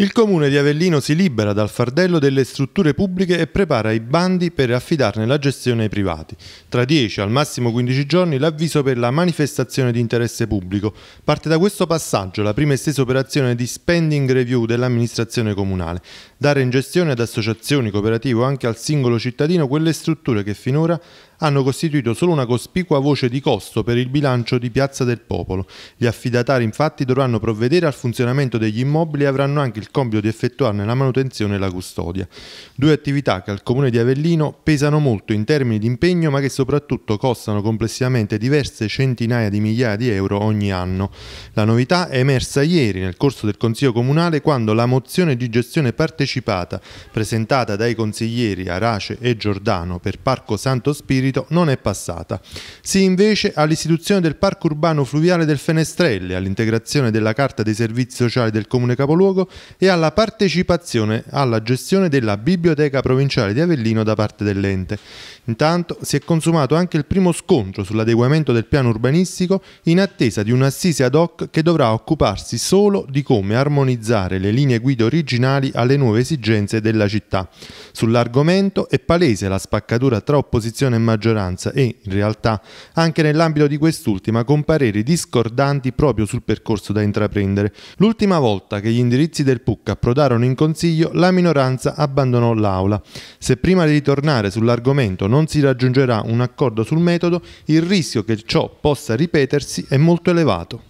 Il comune di Avellino si libera dal fardello delle strutture pubbliche e prepara i bandi per affidarne la gestione ai privati. Tra 10 al massimo 15 giorni l'avviso per la manifestazione di interesse pubblico. Parte da questo passaggio la prima estesa operazione di spending review dell'amministrazione comunale. Dare in gestione ad associazioni, cooperative o anche al singolo cittadino quelle strutture che finora hanno costituito solo una cospicua voce di costo per il bilancio di Piazza del Popolo. Gli affidatari infatti dovranno provvedere al funzionamento degli immobili e avranno anche il il compito di effettuarne la manutenzione e la custodia. Due attività che al comune di Avellino pesano molto in termini di impegno ma che soprattutto costano complessivamente diverse centinaia di migliaia di euro ogni anno. La novità è emersa ieri nel corso del Consiglio Comunale quando la mozione di gestione partecipata presentata dai consiglieri Arace e Giordano per Parco Santo Spirito non è passata. Sì invece all'istituzione del Parco Urbano Fluviale del Fenestrelle, all'integrazione della Carta dei Servizi Sociali del Comune Capoluogo e alla partecipazione alla gestione della Biblioteca Provinciale di Avellino da parte dell'ente. Intanto si è consumato anche il primo scontro sull'adeguamento del piano urbanistico in attesa di un'assise ad hoc che dovrà occuparsi solo di come armonizzare le linee guida originali alle nuove esigenze della città. Sull'argomento è palese la spaccatura tra opposizione e maggioranza e, in realtà, anche nell'ambito di quest'ultima con pareri discordanti proprio sul percorso da intraprendere. L'ultima volta che gli indirizzi del Pucca approdarono in consiglio, la minoranza abbandonò l'aula. Se prima di ritornare sull'argomento non si raggiungerà un accordo sul metodo, il rischio che ciò possa ripetersi è molto elevato.